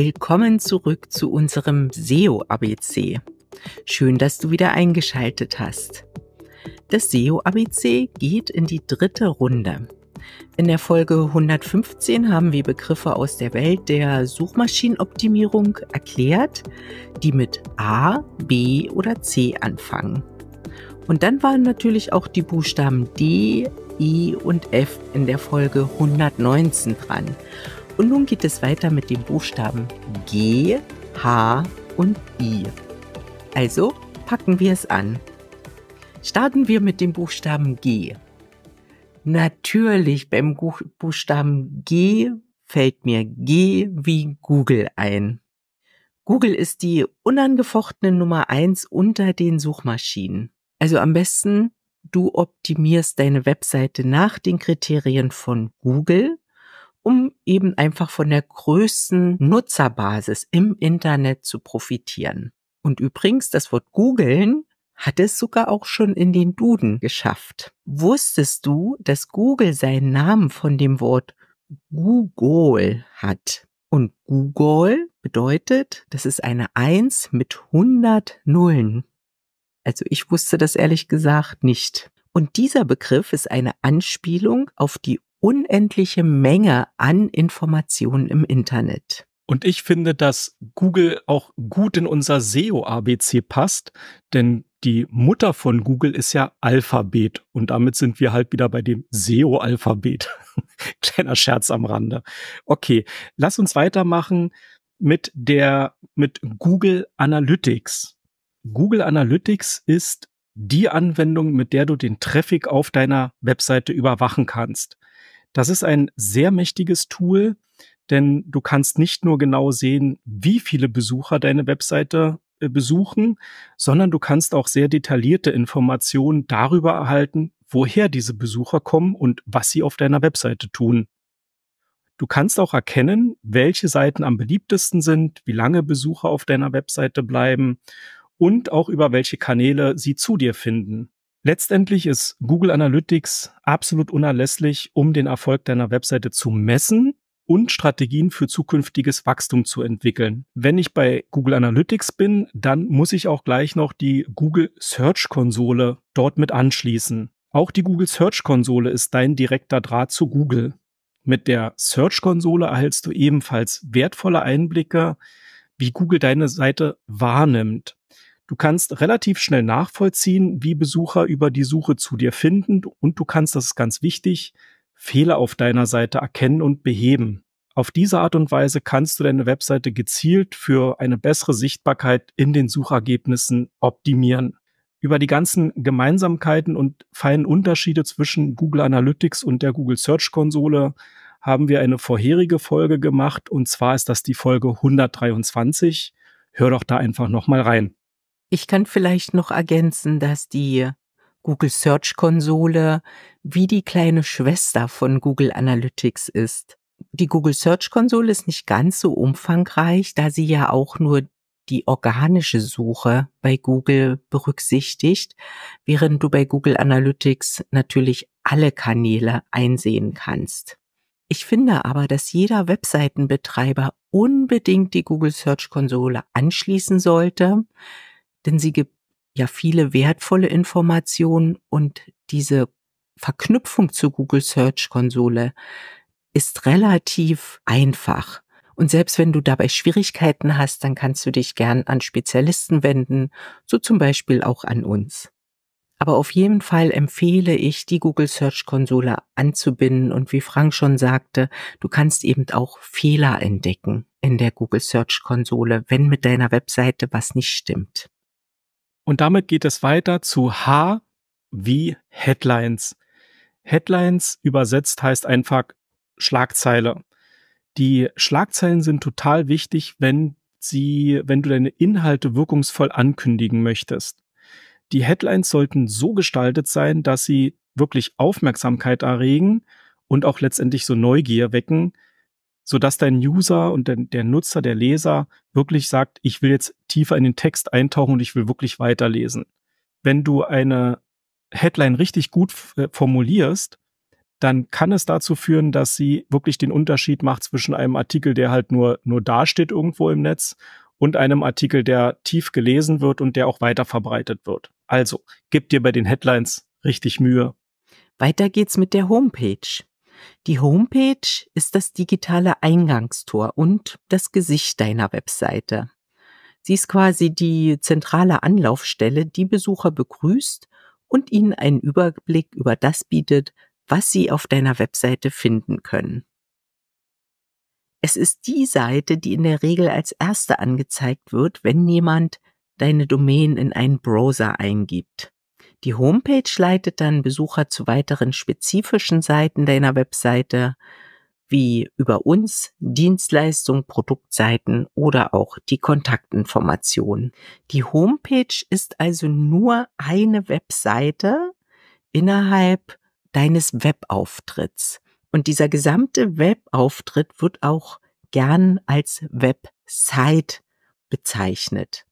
Willkommen zurück zu unserem SEO-ABC. Schön, dass du wieder eingeschaltet hast. Das SEO-ABC geht in die dritte Runde. In der Folge 115 haben wir Begriffe aus der Welt der Suchmaschinenoptimierung erklärt, die mit A, B oder C anfangen. Und dann waren natürlich auch die Buchstaben D, I e und F in der Folge 119 dran. Und nun geht es weiter mit den Buchstaben G, H und I. Also packen wir es an. Starten wir mit dem Buchstaben G. Natürlich beim Buchstaben G fällt mir G wie Google ein. Google ist die unangefochtene Nummer 1 unter den Suchmaschinen. Also am besten, du optimierst deine Webseite nach den Kriterien von Google um eben einfach von der größten Nutzerbasis im Internet zu profitieren. Und übrigens, das Wort googeln hat es sogar auch schon in den Duden geschafft. Wusstest du, dass Google seinen Namen von dem Wort Google hat? Und Google bedeutet, das ist eine Eins mit 100 Nullen. Also ich wusste das ehrlich gesagt nicht. Und dieser Begriff ist eine Anspielung auf die unendliche Menge an Informationen im Internet. Und ich finde, dass Google auch gut in unser SEO-ABC passt, denn die Mutter von Google ist ja Alphabet und damit sind wir halt wieder bei dem SEO-Alphabet. Kleiner Scherz am Rande. Okay, lass uns weitermachen mit der, mit Google Analytics. Google Analytics ist die Anwendung, mit der du den Traffic auf deiner Webseite überwachen kannst. Das ist ein sehr mächtiges Tool, denn du kannst nicht nur genau sehen, wie viele Besucher deine Webseite äh, besuchen, sondern du kannst auch sehr detaillierte Informationen darüber erhalten, woher diese Besucher kommen und was sie auf deiner Webseite tun. Du kannst auch erkennen, welche Seiten am beliebtesten sind, wie lange Besucher auf deiner Webseite bleiben und auch über welche Kanäle sie zu dir finden. Letztendlich ist Google Analytics absolut unerlässlich, um den Erfolg deiner Webseite zu messen und Strategien für zukünftiges Wachstum zu entwickeln. Wenn ich bei Google Analytics bin, dann muss ich auch gleich noch die Google Search Konsole dort mit anschließen. Auch die Google Search Konsole ist dein direkter Draht zu Google. Mit der Search Konsole erhältst du ebenfalls wertvolle Einblicke, wie Google deine Seite wahrnimmt. Du kannst relativ schnell nachvollziehen, wie Besucher über die Suche zu dir finden und du kannst, das ist ganz wichtig, Fehler auf deiner Seite erkennen und beheben. Auf diese Art und Weise kannst du deine Webseite gezielt für eine bessere Sichtbarkeit in den Suchergebnissen optimieren. Über die ganzen Gemeinsamkeiten und feinen Unterschiede zwischen Google Analytics und der Google Search Konsole haben wir eine vorherige Folge gemacht und zwar ist das die Folge 123. Hör doch da einfach nochmal rein. Ich kann vielleicht noch ergänzen, dass die Google Search Konsole wie die kleine Schwester von Google Analytics ist. Die Google Search Konsole ist nicht ganz so umfangreich, da sie ja auch nur die organische Suche bei Google berücksichtigt, während du bei Google Analytics natürlich alle Kanäle einsehen kannst. Ich finde aber, dass jeder Webseitenbetreiber unbedingt die Google Search Konsole anschließen sollte, denn sie gibt ja viele wertvolle Informationen und diese Verknüpfung zur Google Search Konsole ist relativ einfach. Und selbst wenn du dabei Schwierigkeiten hast, dann kannst du dich gern an Spezialisten wenden, so zum Beispiel auch an uns. Aber auf jeden Fall empfehle ich, die Google Search Konsole anzubinden und wie Frank schon sagte, du kannst eben auch Fehler entdecken in der Google Search Konsole, wenn mit deiner Webseite was nicht stimmt. Und damit geht es weiter zu H wie Headlines. Headlines übersetzt heißt einfach Schlagzeile. Die Schlagzeilen sind total wichtig, wenn sie, wenn du deine Inhalte wirkungsvoll ankündigen möchtest. Die Headlines sollten so gestaltet sein, dass sie wirklich Aufmerksamkeit erregen und auch letztendlich so Neugier wecken, so dass dein User und der, der, Nutzer, der Leser wirklich sagt, ich will jetzt tiefer in den Text eintauchen und ich will wirklich weiterlesen. Wenn du eine Headline richtig gut äh, formulierst, dann kann es dazu führen, dass sie wirklich den Unterschied macht zwischen einem Artikel, der halt nur, nur dasteht irgendwo im Netz und einem Artikel, der tief gelesen wird und der auch weiter verbreitet wird. Also, gib dir bei den Headlines richtig Mühe. Weiter geht's mit der Homepage. Die Homepage ist das digitale Eingangstor und das Gesicht deiner Webseite. Sie ist quasi die zentrale Anlaufstelle, die Besucher begrüßt und ihnen einen Überblick über das bietet, was sie auf deiner Webseite finden können. Es ist die Seite, die in der Regel als erste angezeigt wird, wenn jemand deine Domain in einen Browser eingibt. Die Homepage leitet dann Besucher zu weiteren spezifischen Seiten deiner Webseite, wie über uns, Dienstleistung, Produktseiten oder auch die Kontaktinformationen. Die Homepage ist also nur eine Webseite innerhalb deines Webauftritts. Und dieser gesamte Webauftritt wird auch gern als Website bezeichnet.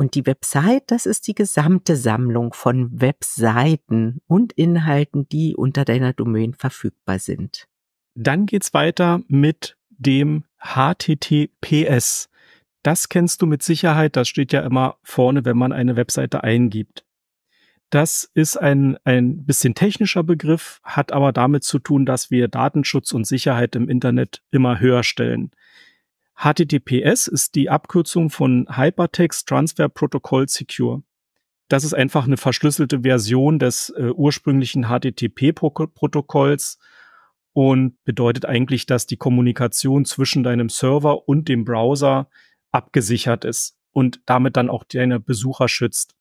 Und die Website, das ist die gesamte Sammlung von Webseiten und Inhalten, die unter deiner Domain verfügbar sind. Dann geht's weiter mit dem HTTPS. Das kennst du mit Sicherheit, das steht ja immer vorne, wenn man eine Webseite eingibt. Das ist ein, ein bisschen technischer Begriff, hat aber damit zu tun, dass wir Datenschutz und Sicherheit im Internet immer höher stellen. HTTPS ist die Abkürzung von Hypertext Transfer Protocol Secure. Das ist einfach eine verschlüsselte Version des äh, ursprünglichen HTTP-Protokolls und bedeutet eigentlich, dass die Kommunikation zwischen deinem Server und dem Browser abgesichert ist und damit dann auch deine Besucher schützt.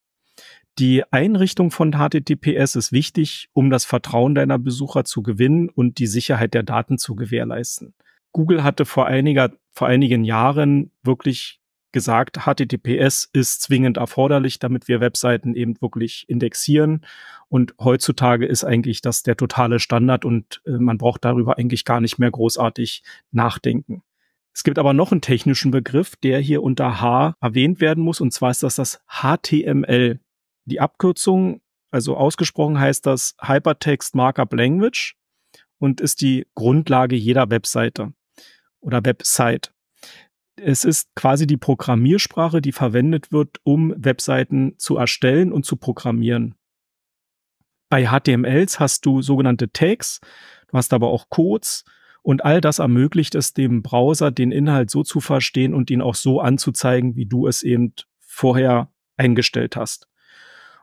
Die Einrichtung von HTTPS ist wichtig, um das Vertrauen deiner Besucher zu gewinnen und die Sicherheit der Daten zu gewährleisten. Google hatte vor einiger vor einigen Jahren wirklich gesagt, HTTPS ist zwingend erforderlich, damit wir Webseiten eben wirklich indexieren. Und heutzutage ist eigentlich das der totale Standard und äh, man braucht darüber eigentlich gar nicht mehr großartig nachdenken. Es gibt aber noch einen technischen Begriff, der hier unter H erwähnt werden muss, und zwar ist das das HTML. Die Abkürzung, also ausgesprochen heißt das Hypertext Markup Language und ist die Grundlage jeder Webseite oder Website. Es ist quasi die Programmiersprache, die verwendet wird, um Webseiten zu erstellen und zu programmieren. Bei HTMLs hast du sogenannte Tags, du hast aber auch Codes und all das ermöglicht es dem Browser, den Inhalt so zu verstehen und ihn auch so anzuzeigen, wie du es eben vorher eingestellt hast.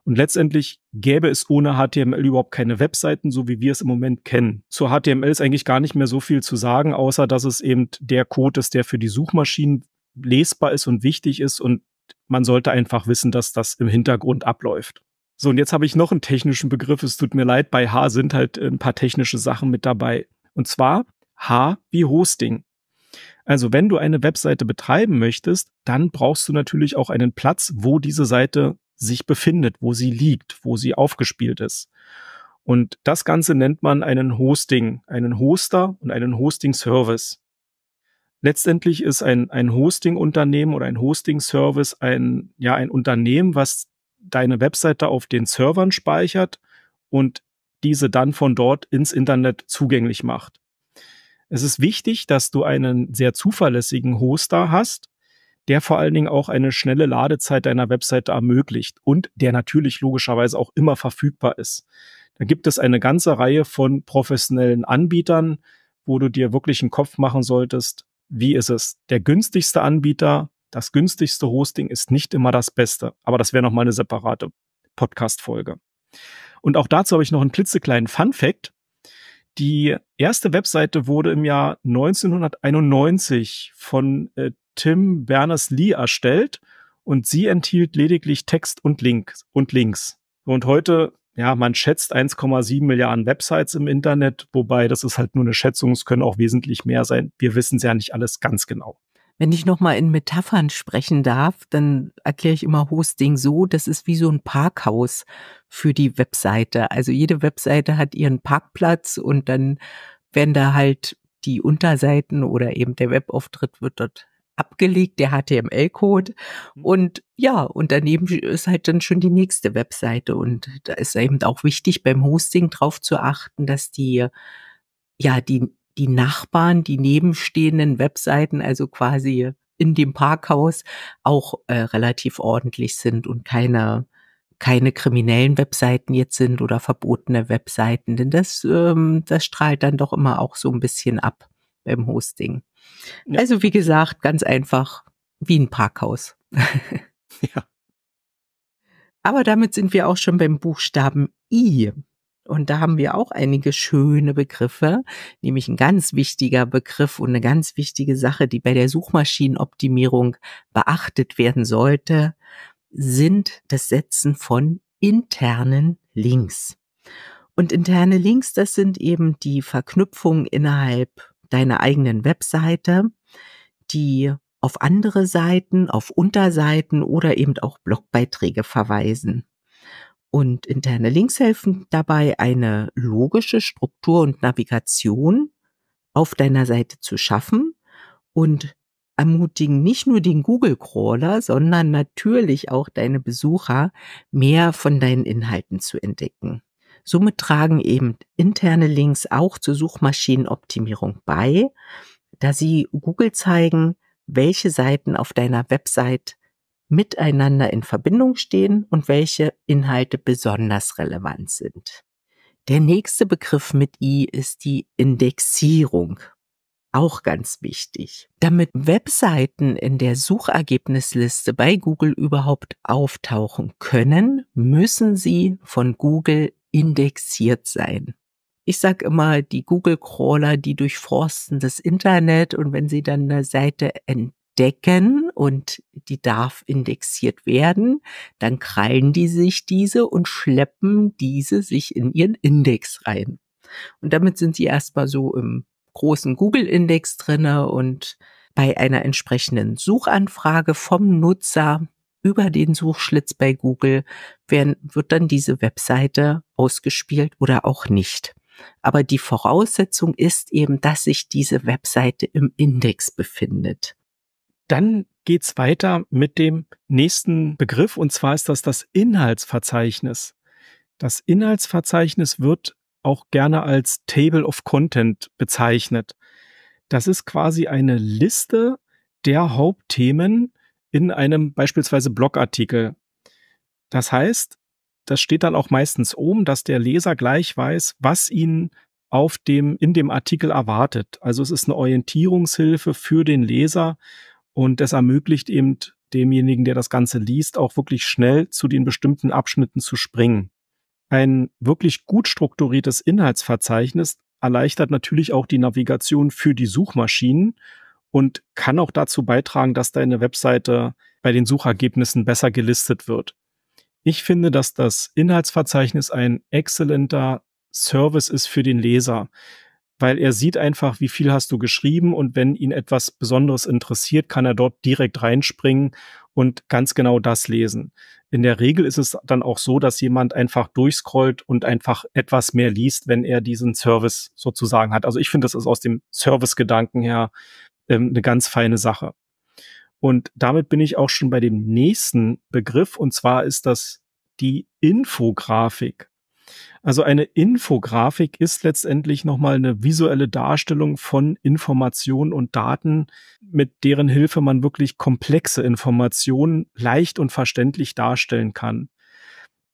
Und letztendlich gäbe es ohne HTML überhaupt keine Webseiten, so wie wir es im Moment kennen. Zu HTML ist eigentlich gar nicht mehr so viel zu sagen, außer dass es eben der Code ist, der für die Suchmaschinen lesbar ist und wichtig ist und man sollte einfach wissen, dass das im Hintergrund abläuft. So, und jetzt habe ich noch einen technischen Begriff. Es tut mir leid, bei H sind halt äh, ein paar technische Sachen mit dabei. Und zwar H wie Hosting. Also wenn du eine Webseite betreiben möchtest, dann brauchst du natürlich auch einen Platz, wo diese Seite sich befindet, wo sie liegt, wo sie aufgespielt ist. Und das Ganze nennt man einen Hosting, einen Hoster und einen Hosting-Service. Letztendlich ist ein, ein Hosting-Unternehmen oder ein Hosting-Service ein, ja, ein Unternehmen, was deine Webseite auf den Servern speichert und diese dann von dort ins Internet zugänglich macht. Es ist wichtig, dass du einen sehr zuverlässigen Hoster hast, der vor allen Dingen auch eine schnelle Ladezeit deiner Webseite ermöglicht und der natürlich logischerweise auch immer verfügbar ist. Da gibt es eine ganze Reihe von professionellen Anbietern, wo du dir wirklich einen Kopf machen solltest, wie ist es? Der günstigste Anbieter, das günstigste Hosting ist nicht immer das Beste, aber das wäre nochmal eine separate Podcast-Folge. Und auch dazu habe ich noch einen klitzekleinen Fun-Fact. Die erste Webseite wurde im Jahr 1991 von äh, Tim Berners-Lee erstellt und sie enthielt lediglich Text und Link und Links. Und heute, ja, man schätzt 1,7 Milliarden Websites im Internet, wobei das ist halt nur eine Schätzung, es können auch wesentlich mehr sein. Wir wissen es ja nicht alles ganz genau. Wenn ich nochmal in Metaphern sprechen darf, dann erkläre ich immer Hosting so, das ist wie so ein Parkhaus für die Webseite. Also jede Webseite hat ihren Parkplatz und dann werden da halt die Unterseiten oder eben der Webauftritt wird dort abgelegt, der HTML-Code. Hm. Und ja, und daneben ist halt dann schon die nächste Webseite. Und da ist eben auch wichtig, beim Hosting drauf zu achten, dass die, ja, die, die Nachbarn, die nebenstehenden Webseiten, also quasi in dem Parkhaus, auch äh, relativ ordentlich sind und keine keine kriminellen Webseiten jetzt sind oder verbotene Webseiten, denn das, ähm, das strahlt dann doch immer auch so ein bisschen ab beim Hosting. Ja. Also wie gesagt, ganz einfach wie ein Parkhaus. ja. Aber damit sind wir auch schon beim Buchstaben I. Und da haben wir auch einige schöne Begriffe, nämlich ein ganz wichtiger Begriff und eine ganz wichtige Sache, die bei der Suchmaschinenoptimierung beachtet werden sollte, sind das Setzen von internen Links. Und interne Links, das sind eben die Verknüpfungen innerhalb deiner eigenen Webseite, die auf andere Seiten, auf Unterseiten oder eben auch Blogbeiträge verweisen. Und interne Links helfen dabei, eine logische Struktur und Navigation auf deiner Seite zu schaffen und ermutigen nicht nur den Google-Crawler, sondern natürlich auch deine Besucher, mehr von deinen Inhalten zu entdecken. Somit tragen eben interne Links auch zur Suchmaschinenoptimierung bei, da sie Google zeigen, welche Seiten auf deiner Website miteinander in Verbindung stehen und welche Inhalte besonders relevant sind. Der nächste Begriff mit I ist die Indexierung. Auch ganz wichtig. Damit Webseiten in der Suchergebnisliste bei Google überhaupt auftauchen können, müssen sie von Google indexiert sein. Ich sag immer, die Google-Crawler, die durchforsten das Internet und wenn sie dann eine Seite entdecken und die darf indexiert werden, dann krallen die sich diese und schleppen diese sich in ihren Index rein. Und damit sind sie erstmal so im großen Google-Index drinne und bei einer entsprechenden Suchanfrage vom Nutzer über den Suchschlitz bei Google werden, wird dann diese Webseite ausgespielt oder auch nicht. Aber die Voraussetzung ist eben, dass sich diese Webseite im Index befindet. Dann geht's weiter mit dem nächsten Begriff und zwar ist das das Inhaltsverzeichnis. Das Inhaltsverzeichnis wird auch gerne als Table of Content bezeichnet. Das ist quasi eine Liste der Hauptthemen, in einem beispielsweise Blogartikel. Das heißt, das steht dann auch meistens oben, dass der Leser gleich weiß, was ihn auf dem, in dem Artikel erwartet. Also es ist eine Orientierungshilfe für den Leser und es ermöglicht eben demjenigen, der das Ganze liest, auch wirklich schnell zu den bestimmten Abschnitten zu springen. Ein wirklich gut strukturiertes Inhaltsverzeichnis erleichtert natürlich auch die Navigation für die Suchmaschinen und kann auch dazu beitragen, dass deine Webseite bei den Suchergebnissen besser gelistet wird. Ich finde, dass das Inhaltsverzeichnis ein exzellenter Service ist für den Leser, weil er sieht einfach, wie viel hast du geschrieben und wenn ihn etwas Besonderes interessiert, kann er dort direkt reinspringen und ganz genau das lesen. In der Regel ist es dann auch so, dass jemand einfach durchscrollt und einfach etwas mehr liest, wenn er diesen Service sozusagen hat. Also ich finde, das ist aus dem Service-Gedanken her ähm, eine ganz feine Sache. Und damit bin ich auch schon bei dem nächsten Begriff, und zwar ist das die Infografik. Also eine Infografik ist letztendlich nochmal eine visuelle Darstellung von Informationen und Daten, mit deren Hilfe man wirklich komplexe Informationen leicht und verständlich darstellen kann.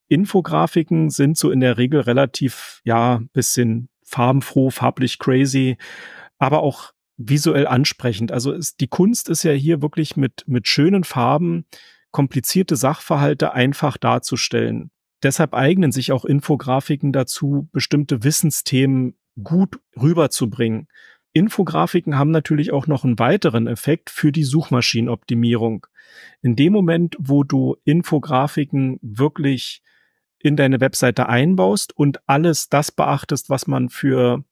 Infografiken sind so in der Regel relativ, ja, bisschen farbenfroh, farblich crazy, aber auch visuell ansprechend. Also ist, die Kunst ist ja hier wirklich mit, mit schönen Farben komplizierte Sachverhalte einfach darzustellen. Deshalb eignen sich auch Infografiken dazu, bestimmte Wissensthemen gut rüberzubringen. Infografiken haben natürlich auch noch einen weiteren Effekt für die Suchmaschinenoptimierung. In dem Moment, wo du Infografiken wirklich in deine Webseite einbaust und alles das beachtest, was man für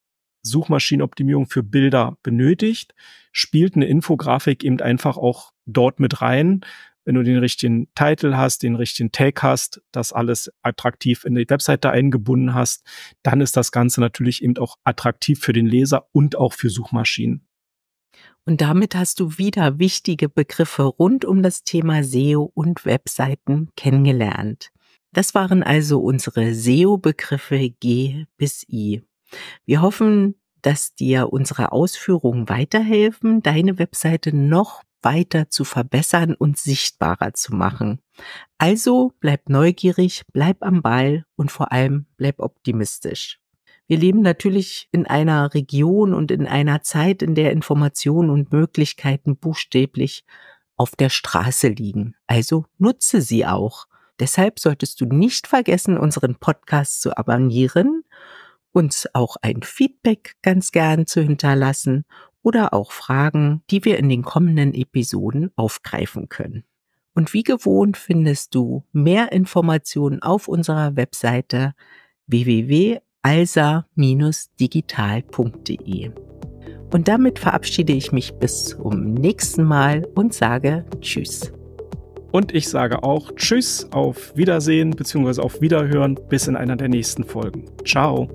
Suchmaschinenoptimierung für Bilder benötigt, spielt eine Infografik eben einfach auch dort mit rein. Wenn du den richtigen Titel hast, den richtigen Tag hast, das alles attraktiv in die Webseite eingebunden hast, dann ist das Ganze natürlich eben auch attraktiv für den Leser und auch für Suchmaschinen. Und damit hast du wieder wichtige Begriffe rund um das Thema SEO und Webseiten kennengelernt. Das waren also unsere SEO-Begriffe G bis I. Wir hoffen, dass dir unsere Ausführungen weiterhelfen, deine Webseite noch weiter zu verbessern und sichtbarer zu machen. Also bleib neugierig, bleib am Ball und vor allem bleib optimistisch. Wir leben natürlich in einer Region und in einer Zeit, in der Informationen und Möglichkeiten buchstäblich auf der Straße liegen. Also nutze sie auch. Deshalb solltest du nicht vergessen, unseren Podcast zu abonnieren uns auch ein Feedback ganz gern zu hinterlassen oder auch Fragen, die wir in den kommenden Episoden aufgreifen können. Und wie gewohnt findest du mehr Informationen auf unserer Webseite www.alsa-digital.de. Und damit verabschiede ich mich bis zum nächsten Mal und sage Tschüss. Und ich sage auch Tschüss, auf Wiedersehen bzw. auf Wiederhören bis in einer der nächsten Folgen. Ciao.